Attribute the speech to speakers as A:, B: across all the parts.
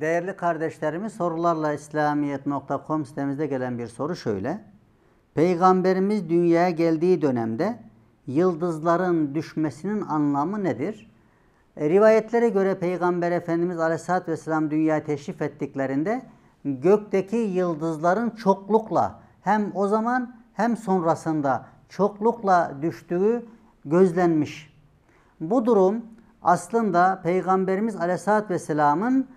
A: Değerli kardeşlerimiz sorularla İslamiyet.com sitemizde gelen bir soru şöyle. Peygamberimiz dünyaya geldiği dönemde yıldızların düşmesinin anlamı nedir? E, rivayetlere göre Peygamber Efendimiz Aleyhisselatü Vesselam dünyaya teşrif ettiklerinde gökteki yıldızların çoklukla hem o zaman hem sonrasında çoklukla düştüğü gözlenmiş. Bu durum aslında Peygamberimiz Aleyhisselatü Vesselam'ın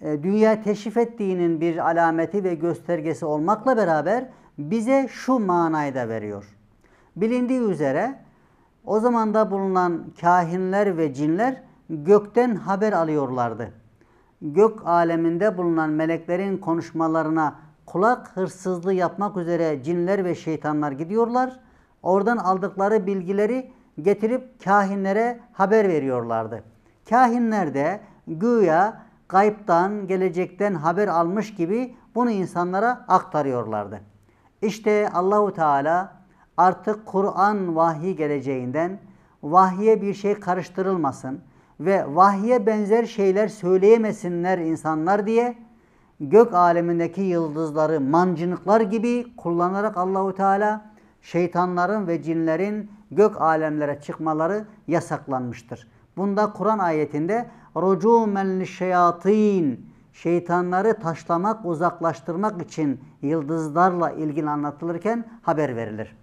A: e, dünya teşrif ettiğinin bir alameti ve göstergesi olmakla beraber bize şu manayı da veriyor. Bilindiği üzere o zamanda bulunan kahinler ve cinler gökten haber alıyorlardı. Gök aleminde bulunan meleklerin konuşmalarına kulak hırsızlığı yapmak üzere cinler ve şeytanlar gidiyorlar. Oradan aldıkları bilgileri getirip kahinlere haber veriyorlardı. Kahinler de güya gayiptan, gelecekten haber almış gibi bunu insanlara aktarıyorlardı. İşte Allahu Teala artık Kur'an vahyi geleceğinden vahye bir şey karıştırılmasın ve vahye benzer şeyler söyleyemesinler insanlar diye gök alemindeki yıldızları mancınıklar gibi kullanarak Allahu Teala şeytanların ve cinlerin gök alemlere çıkmaları yasaklanmıştır. Bunda Kur'an ayetinde رُجُومًا لِشَيَاطِينَ Şeytanları taşlamak, uzaklaştırmak için yıldızlarla ilgili anlatılırken haber verilir.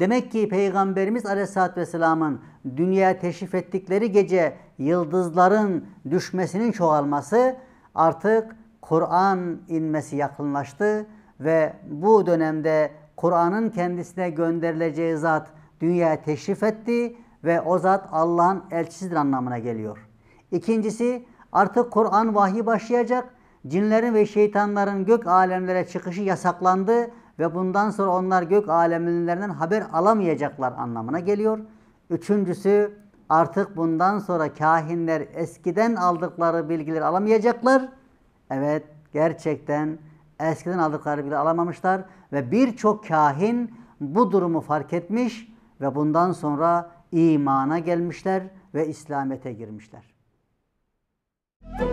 A: Demek ki Peygamberimiz Aleyhisselatü Vesselam'ın dünyaya teşrif ettikleri gece yıldızların düşmesinin çoğalması artık Kur'an inmesi yakınlaştı ve bu dönemde Kur'an'ın kendisine gönderileceği zat dünyaya teşrif etti ve o zat Allah'ın elçisidir anlamına geliyor. İkincisi artık Kur'an vahyi başlayacak. Cinlerin ve şeytanların gök alemlere çıkışı yasaklandı ve bundan sonra onlar gök alemlerinden haber alamayacaklar anlamına geliyor. Üçüncüsü artık bundan sonra kahinler eskiden aldıkları bilgileri alamayacaklar. Evet gerçekten eskiden aldıkları bilgileri alamamışlar ve birçok kahin bu durumu fark etmiş ve bundan sonra imana gelmişler ve İslamiyet'e girmişler. Müzik